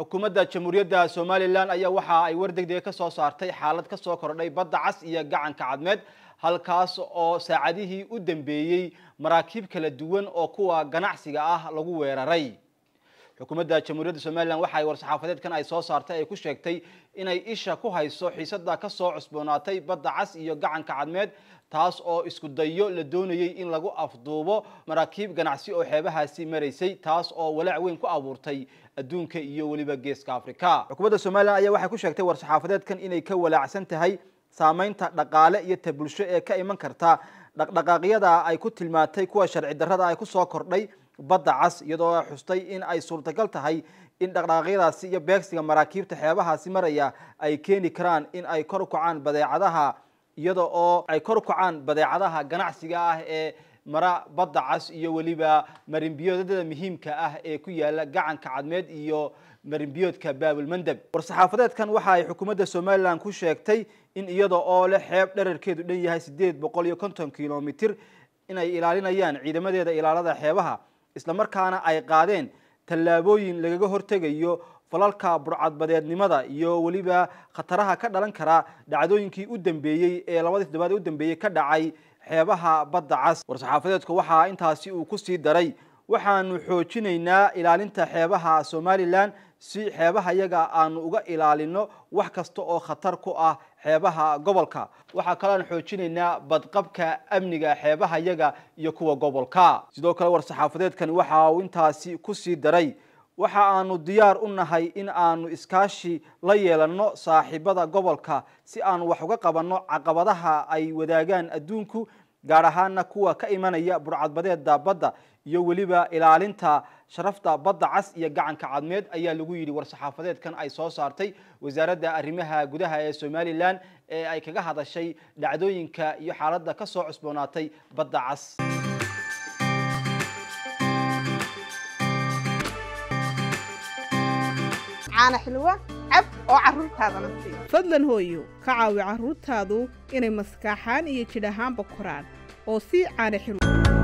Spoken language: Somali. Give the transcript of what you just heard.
xukuumadda jamhuuriyadda somalilan ayaa waxa ay war degdega ka soo saartay xaalad ka soo kordhay badda cas iyo gacanka cadmeed halkaas oo saacadihii u dambeeyey maraakiib kala duwan oo kuwa ganacsiga ah lagu weeraray xukuumadda jamhuuriyadda somalilan waxaay war-saxaafadeedkan ay soo saartay ay ku sheegtay inay isha ku hayso xiisada kasoo cusboonaatay badda cas iyo gacanka cadmeed taas oo isku dayo la doonayay in lagu afduubo maraakiib ganacsi oo xeebahaasi maraysay taas oo walaac weyn ku abuurtay adduunka iyo weliba geeska afrika xukuumadda somalilan ayaa waxay ku sheegtay war-saxaafadeedkan inay ka walaacsan tahay saameynta dhaqaale iyo ta bulsho ee ka iman karta dhaqdhaqaaqyada ay ku tilmaatay kuwa sharci darada ay ku soo kordhay badda cas iyadoo xustay in ay suurtagal tahay in dhaqdhaaqyadaasi iyo beegsiga maraakiibta xeebahaasi maraya ay keeni karaan in ay kor kacaan badeecadaha iyada oo ay kor kacaan badeecadaha ganacsiga ah ee mara badda cas iyo weliba marinbiyoodada muhiimka ah ee ku yaala gacanka cadmeed iyo marinbiyoodka baabulmandeb war-saxaafadeedkan waxa ay xukuumadda somalilan ku sheegtay in iyada oo leh xeeb dherarkeedu dhan yahay sideed boqol iyo konton kilomitir inay ilaalinayaan ciidamadeeda ilaalada xeebaha islamarkaana ay qaadeen tallaabooyin lagaga hortegayo falalka burcadbadeednimada iyo weliba khataraha ka dhalan kara dhacdooyinkii u dambeeyey ee labadii toddobaad ee u dambeeyey ka dhacay xeebaha badda cas war saxaafadeedku waxaa intaasi uu ku sii daray waxaanu xoojinaynaa ilaalinta xeebaha somalilan si xeebaha iyaga aanu uga ilaalino wax kasta oo khatar ku ah xeebaha gobolka waxaa kaloo aan xoojinaynaa badqabka amniga xeebaha iyaga iyo kuwa gobolka sidoo kale war-saxaafadeedkani waxa uu intaasi ku sii daray waxa aanu diyaar u nahay in aanu iskaashi la yeelanno saaxiibada gobolka si aanu wax uga qabanno caqabadaha ay wadaagaan adduunku gaar ahaana kuwa ka imanaya burcadbadeeda badda iyo weliba ilaalinta sharafta badda cas iyo gacanka cadmeed ayaa lagu yidhi war-saxaafadeedkan ay soo saartay wasaaradda arrimaha gudaha ee somalilan ee ay kaga hadashay dhacdooyinka iyo xaaladda ka soo cusboonaatay badda cas xilw cab oo carruurtaadana sii fadlan hooyo ka caawi carruurtaadu inay maskaaxaan iyo jidhahaanba koraan oo sii caana xiru